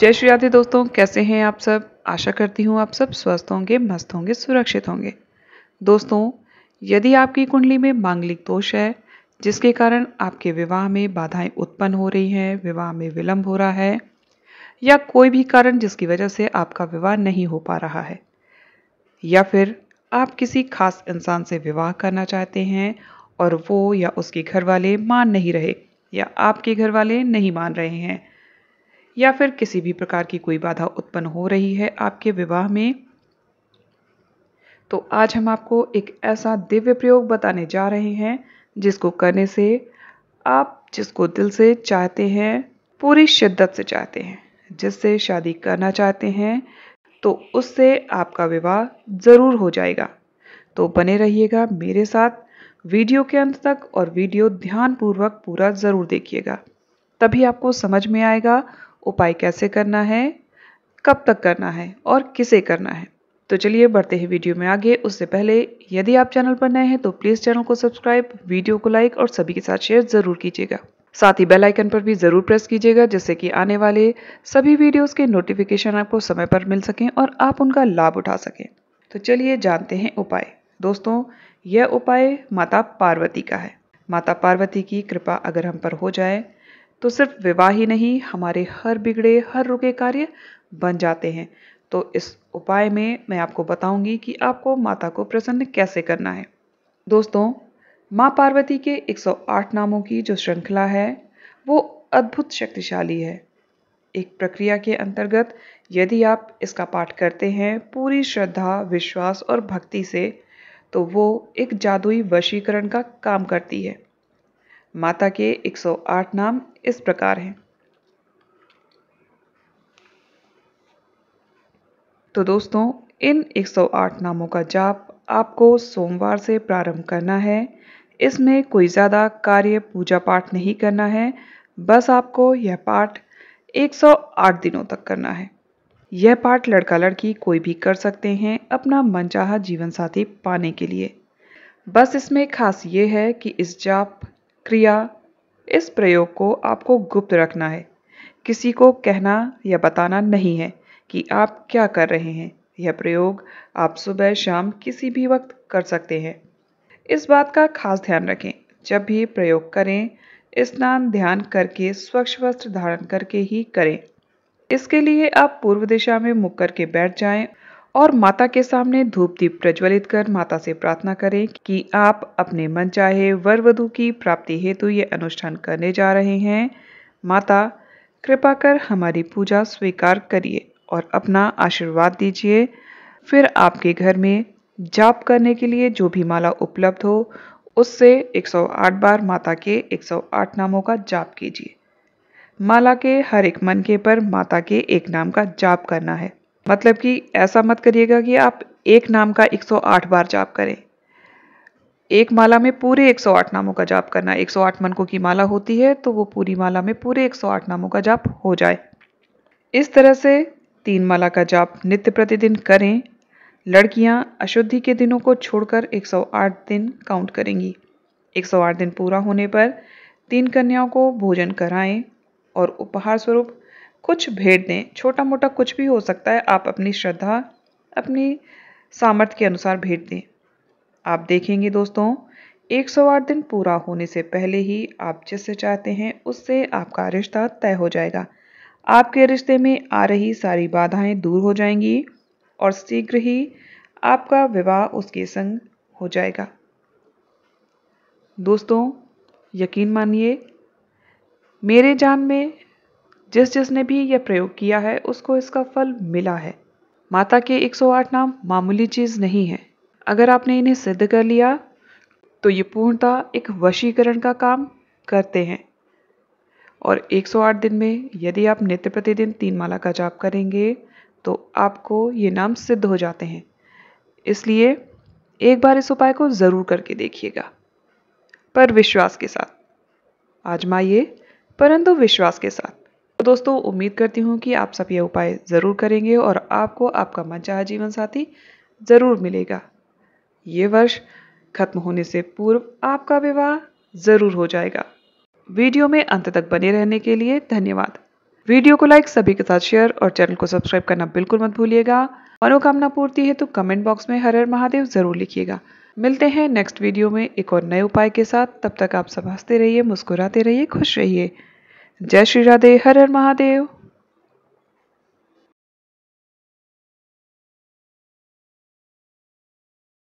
जय श्री राधे दोस्तों कैसे हैं आप सब आशा करती हूँ आप सब स्वस्थ होंगे मस्त होंगे सुरक्षित होंगे दोस्तों यदि आपकी कुंडली में मांगलिक दोष है जिसके कारण आपके विवाह में बाधाएं उत्पन्न हो रही हैं विवाह में विलंब हो रहा है या कोई भी कारण जिसकी वजह से आपका विवाह नहीं हो पा रहा है या फिर आप किसी खास इंसान से विवाह करना चाहते हैं और वो या उसके घर वाले मान नहीं रहे या आपके घर वाले नहीं मान रहे हैं या फिर किसी भी प्रकार की कोई बाधा उत्पन्न हो रही है आपके विवाह में तो आज हम आपको एक ऐसा दिव्य प्रयोग बताने जा रहे हैं जिसको करने से आप जिसको दिल से चाहते हैं पूरी शिद्दत से चाहते हैं जिससे शादी करना चाहते हैं तो उससे आपका विवाह ज़रूर हो जाएगा तो बने रहिएगा मेरे साथ वीडियो के अंत तक और वीडियो ध्यानपूर्वक पूरा ज़रूर देखिएगा तभी आपको समझ में आएगा उपाय कैसे करना है कब तक करना है और किसे करना है तो चलिए बढ़ते हैं वीडियो में आगे उससे पहले यदि आप चैनल पर नए हैं तो प्लीज़ चैनल को सब्सक्राइब वीडियो को लाइक और सभी के साथ शेयर ज़रूर कीजिएगा साथ ही बेल आइकन पर भी ज़रूर प्रेस कीजिएगा जिससे कि आने वाले सभी वीडियोस के नोटिफिकेशन आपको समय पर मिल सकें और आप उनका लाभ उठा सकें तो चलिए जानते हैं उपाय दोस्तों यह उपाय माता पार्वती का है माता पार्वती की कृपा अगर हम पर हो जाए तो सिर्फ विवाह ही नहीं हमारे हर बिगड़े हर रुके कार्य बन जाते हैं तो इस उपाय में मैं आपको बताऊंगी कि आपको माता को प्रसन्न कैसे करना है दोस्तों माँ पार्वती के 108 नामों की जो श्रृंखला है वो अद्भुत शक्तिशाली है एक प्रक्रिया के अंतर्गत यदि आप इसका पाठ करते हैं पूरी श्रद्धा विश्वास और भक्ति से तो वो एक जादुई वशीकरण का काम करती है माता के 108 नाम इस प्रकार हैं तो दोस्तों इन 108 नामों का जाप आपको सोमवार से प्रारंभ करना है इसमें कोई ज़्यादा कार्य पूजा पाठ नहीं करना है बस आपको यह पाठ 108 दिनों तक करना है यह पाठ लड़का लड़की कोई भी कर सकते हैं अपना मनचाहा जीवन साथी पाने के लिए बस इसमें खास ये है कि इस जाप क्रिया इस प्रयोग को आपको गुप्त रखना है किसी को कहना या बताना नहीं है कि आप क्या कर रहे हैं यह प्रयोग आप सुबह शाम किसी भी वक्त कर सकते हैं इस बात का खास ध्यान रखें जब भी प्रयोग करें स्नान ध्यान करके स्वच्छ वस्त्र धारण करके ही करें इसके लिए आप पूर्व दिशा में मुख करके बैठ जाएं और माता के सामने धूप दीप प्रज्वलित कर माता से प्रार्थना करें कि आप अपने मन चाहे वर वधु की प्राप्ति हेतु ये अनुष्ठान करने जा रहे हैं माता कृपा कर हमारी पूजा स्वीकार करिए और अपना आशीर्वाद दीजिए फिर आपके घर में जाप करने के लिए जो भी माला उपलब्ध हो उससे 108 बार माता के 108 नामों का जाप कीजिए माला के हर एक मनके पर माता के एक नाम का जाप करना है मतलब कि ऐसा मत करिएगा कि आप एक नाम का 108 बार जाप करें एक माला में पूरे 108 नामों का जाप करना 108 मनकों की माला होती है तो वो पूरी माला में पूरे 108 नामों का जाप हो जाए इस तरह से तीन माला का जाप नित्य प्रतिदिन करें लड़कियां अशुद्धि के दिनों को छोड़कर 108 दिन काउंट करेंगी 108 दिन पूरा होने पर तीन कन्याओं को भोजन कराएं और उपहार स्वरूप कुछ भेद दें छोटा मोटा कुछ भी हो सकता है आप अपनी श्रद्धा अपनी सामर्थ्य के अनुसार भेंट दें आप देखेंगे दोस्तों एक सौ आठ दिन पूरा होने से पहले ही आप जिससे चाहते हैं उससे आपका रिश्ता तय हो जाएगा आपके रिश्ते में आ रही सारी बाधाएं दूर हो जाएंगी और शीघ्र ही आपका विवाह उसके संग हो जाएगा दोस्तों यकीन मानिए मेरे जान में जिस जिसने भी यह प्रयोग किया है उसको इसका फल मिला है माता के 108 नाम मामूली चीज़ नहीं है अगर आपने इन्हें सिद्ध कर लिया तो ये पूर्णतः एक वशीकरण का काम करते हैं और 108 दिन में यदि आप नित्य प्रतिदिन तीन माला का जाप करेंगे तो आपको ये नाम सिद्ध हो जाते हैं इसलिए एक बार इस उपाय को ज़रूर करके देखिएगा पर विश्वास के साथ आजमाइए परंतु विश्वास के साथ तो दोस्तों उम्मीद करती हूँ कि आप सब ये उपाय ज़रूर करेंगे और आपको आपका मनचाहा जीवन साथी ज़रूर मिलेगा ये वर्ष खत्म होने से पूर्व आपका विवाह ज़रूर हो जाएगा वीडियो में अंत तक बने रहने के लिए धन्यवाद वीडियो को लाइक सभी के साथ शेयर और चैनल को सब्सक्राइब करना बिल्कुल मत भूलिएगा मनोकामना पूर्ति है तो कमेंट बॉक्स में हर हर महादेव ज़रूर लिखिएगा मिलते हैं नेक्स्ट वीडियो में एक और नए उपाय के साथ तब तक आप सब हंसते रहिए मुस्कुराते रहिए खुश रहिए जय श्री राधे हर हर महादेव